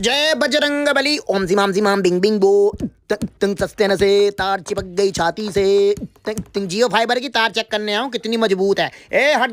जय बजरंग बली ओम जी माम Bing Bing बो तुम सस्ते न से तार चिपक गई छाती से तुम जियो फाइबर की तार चेक करने आऊँ कितनी मजबूत है ए हट